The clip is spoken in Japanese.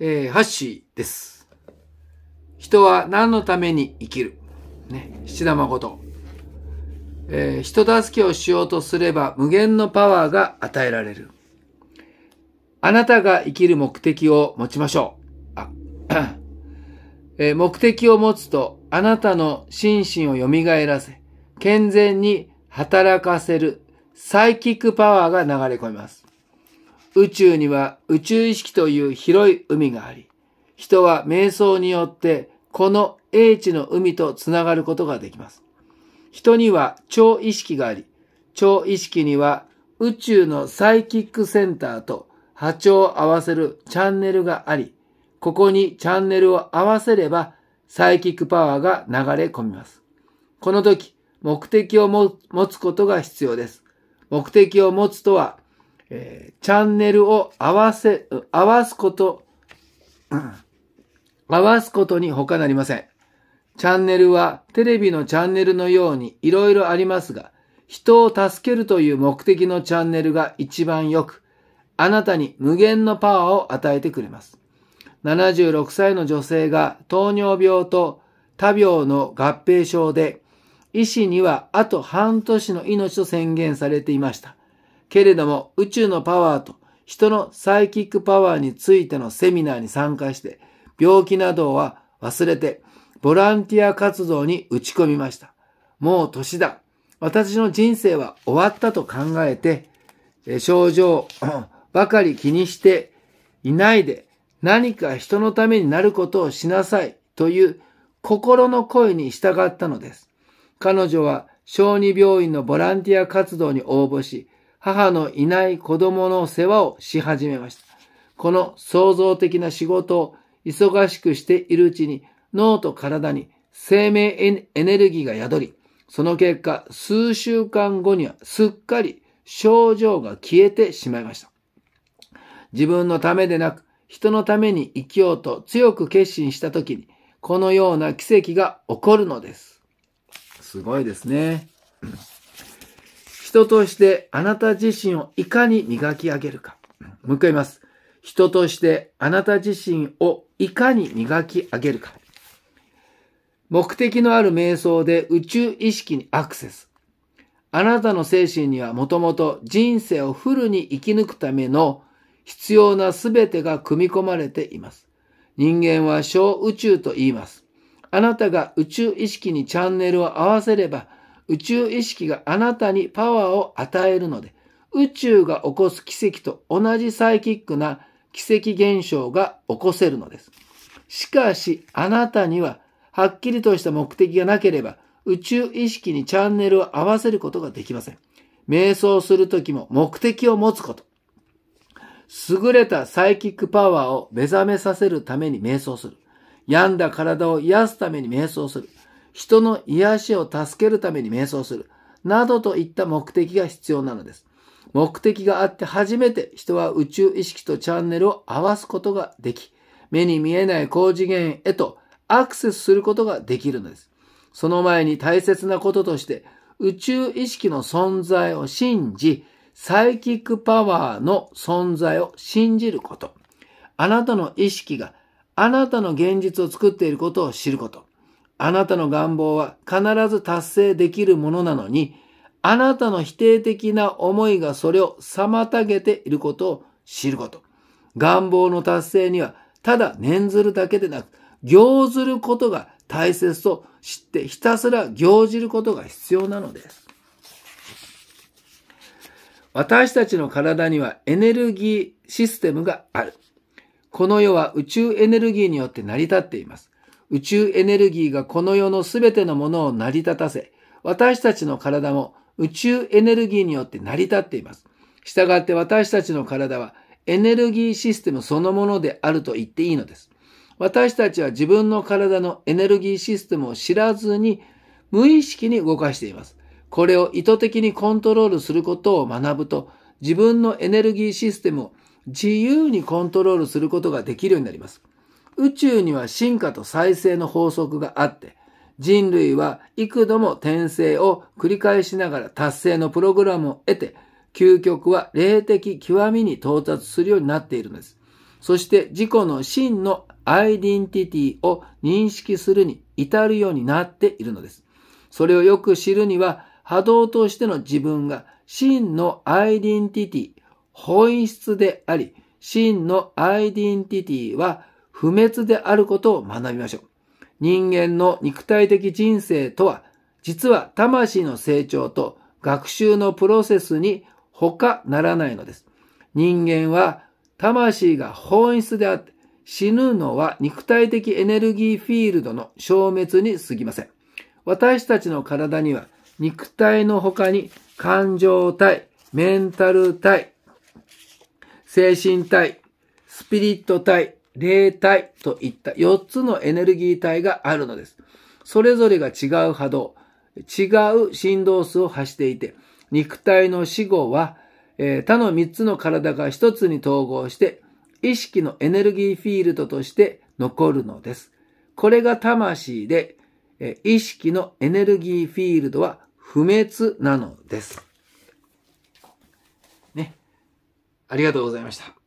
えー、ハッシーです。人は何のために生きるね、七田誠。えー、人助けをしようとすれば無限のパワーが与えられる。あなたが生きる目的を持ちましょう。あえー、目的を持つとあなたの心身を蘇らせ、健全に働かせるサイキックパワーが流れ込みます。宇宙には宇宙意識という広い海があり、人は瞑想によってこの英知の海とつながることができます。人には超意識があり、超意識には宇宙のサイキックセンターと波長を合わせるチャンネルがあり、ここにチャンネルを合わせればサイキックパワーが流れ込みます。この時、目的を持つことが必要です。目的を持つとはえー、チャンネルを合わせ、合わすこと、合わすことに他なりません。チャンネルはテレビのチャンネルのようにいろいろありますが、人を助けるという目的のチャンネルが一番よく、あなたに無限のパワーを与えてくれます。76歳の女性が糖尿病と多病の合併症で、医師にはあと半年の命と宣言されていました。けれども宇宙のパワーと人のサイキックパワーについてのセミナーに参加して、病気などは忘れて、ボランティア活動に打ち込みました。もう年だ。私の人生は終わったと考えて、症状 ばかり気にしていないで、何か人のためになることをしなさいという心の声に従ったのです。彼女は小児病院のボランティア活動に応募し、母のいない子供の世話をし始めました。この創造的な仕事を忙しくしているうちに脳と体に生命エネルギーが宿り、その結果、数週間後にはすっかり症状が消えてしまいました。自分のためでなく、人のために生きようと強く決心した時に、このような奇跡が起こるのです。すごいですね。人としてあなた自身をいかに磨き上げるか。もう一回言います。人としてあなた自身をいかに磨き上げるか。目的のある瞑想で宇宙意識にアクセス。あなたの精神にはもともと人生をフルに生き抜くための必要な全てが組み込まれています。人間は小宇宙と言います。あなたが宇宙意識にチャンネルを合わせれば宇宙意識があなたにパワーを与えるので、宇宙が起こす奇跡と同じサイキックな奇跡現象が起こせるのです。しかし、あなたには、はっきりとした目的がなければ、宇宙意識にチャンネルを合わせることができません。瞑想するときも目的を持つこと。優れたサイキックパワーを目覚めさせるために瞑想する。病んだ体を癒すために瞑想する。人の癒しを助けるために瞑想する、などといった目的が必要なのです。目的があって初めて人は宇宙意識とチャンネルを合わすことができ、目に見えない高次元へとアクセスすることができるのです。その前に大切なこととして、宇宙意識の存在を信じ、サイキックパワーの存在を信じること。あなたの意識があなたの現実を作っていることを知ること。あなたの願望は必ず達成できるものなのに、あなたの否定的な思いがそれを妨げていることを知ること。願望の達成には、ただ念ずるだけでなく、行ずることが大切と知って、ひたすら行じることが必要なのです。私たちの体にはエネルギーシステムがある。この世は宇宙エネルギーによって成り立っています。宇宙エネルギーがこの世のすべてのものを成り立たせ、私たちの体も宇宙エネルギーによって成り立っています。従って私たちの体はエネルギーシステムそのものであると言っていいのです。私たちは自分の体のエネルギーシステムを知らずに無意識に動かしています。これを意図的にコントロールすることを学ぶと自分のエネルギーシステムを自由にコントロールすることができるようになります。宇宙には進化と再生の法則があって、人類は幾度も転生を繰り返しながら達成のプログラムを得て、究極は霊的極みに到達するようになっているのです。そして自己の真のアイデンティティを認識するに至るようになっているのです。それをよく知るには、波動としての自分が真のアイデンティティ、本質であり、真のアイデンティティは不滅であることを学びましょう。人間の肉体的人生とは、実は魂の成長と学習のプロセスに他ならないのです。人間は魂が本質であって、死ぬのは肉体的エネルギーフィールドの消滅に過ぎません。私たちの体には肉体の他に感情体、メンタル体、精神体、スピリット体、霊体といった4つのエネルギー体があるのです。それぞれが違う波動、違う振動数を発していて、肉体の死後は、えー、他の3つの体が1つに統合して、意識のエネルギーフィールドとして残るのです。これが魂で、えー、意識のエネルギーフィールドは不滅なのです。ね。ありがとうございました。